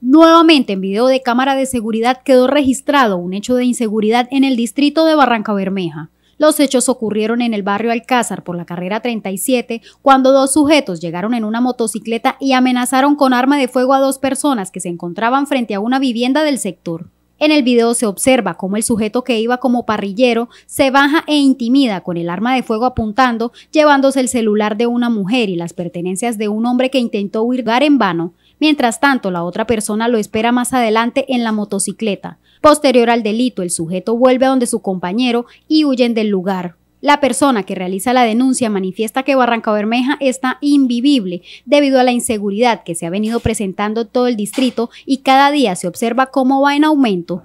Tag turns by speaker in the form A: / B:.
A: Nuevamente en video de cámara de seguridad quedó registrado un hecho de inseguridad en el distrito de Barranca Bermeja. Los hechos ocurrieron en el barrio Alcázar por la carrera 37 cuando dos sujetos llegaron en una motocicleta y amenazaron con arma de fuego a dos personas que se encontraban frente a una vivienda del sector. En el video se observa cómo el sujeto que iba como parrillero se baja e intimida con el arma de fuego apuntando, llevándose el celular de una mujer y las pertenencias de un hombre que intentó huirgar en vano. Mientras tanto, la otra persona lo espera más adelante en la motocicleta. Posterior al delito, el sujeto vuelve a donde su compañero y huyen del lugar. La persona que realiza la denuncia manifiesta que Barranca Bermeja está invivible debido a la inseguridad que se ha venido presentando todo el distrito y cada día se observa cómo va en aumento.